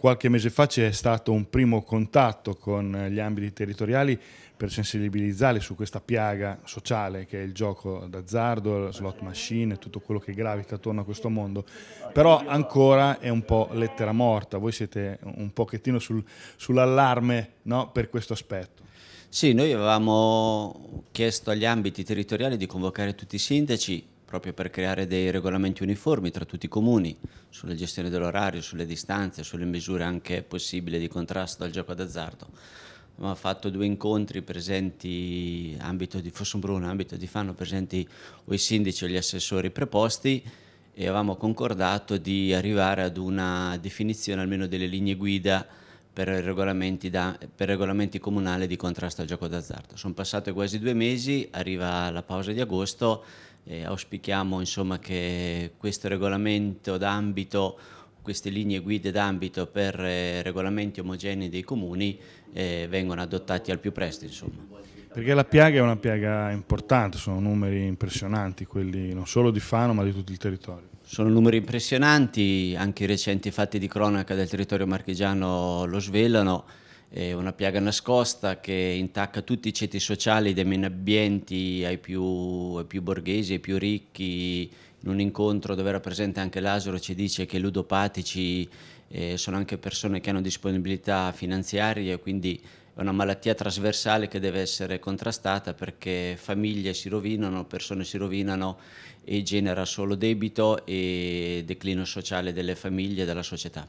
Qualche mese fa c'è stato un primo contatto con eh, gli ambiti territoriali per sensibilizzare su questa piaga sociale che è il gioco d'azzardo, la slot machine, tutto quello che gravita attorno a questo mondo, però ancora è un po' lettera morta, voi siete un pochettino sul, sull'allarme no, per questo aspetto. Sì, noi avevamo chiesto agli ambiti territoriali di convocare tutti i sindaci proprio per creare dei regolamenti uniformi tra tutti i comuni sulla gestione dell'orario, sulle distanze, sulle misure anche possibili di contrasto al gioco d'azzardo. Abbiamo fatto due incontri presenti, ambito di Fossombruna, ambito di Fanno, presenti o i sindaci o gli assessori preposti e avevamo concordato di arrivare ad una definizione almeno delle linee guida per regolamenti, da, per regolamenti, comunali di contrasto al gioco d'azzardo. Sono passati quasi due mesi, arriva la pausa di agosto eh, auspichiamo insomma, che questo regolamento d'ambito, queste linee guide d'ambito per eh, regolamenti omogenei dei comuni eh, vengano adottati al più presto. Insomma. Perché la piaga è una piaga importante, sono numeri impressionanti quelli non solo di Fano ma di tutto il territorio. Sono numeri impressionanti, anche i recenti fatti di cronaca del territorio marchigiano lo svelano è una piaga nascosta che intacca tutti i ceti sociali, dai meno ambienti ai più, ai più borghesi, ai più ricchi. In un incontro dove era presente anche Lasaro ci dice che i ludopatici eh, sono anche persone che hanno disponibilità finanziarie, quindi è una malattia trasversale che deve essere contrastata perché famiglie si rovinano, persone si rovinano e genera solo debito e declino sociale delle famiglie e della società.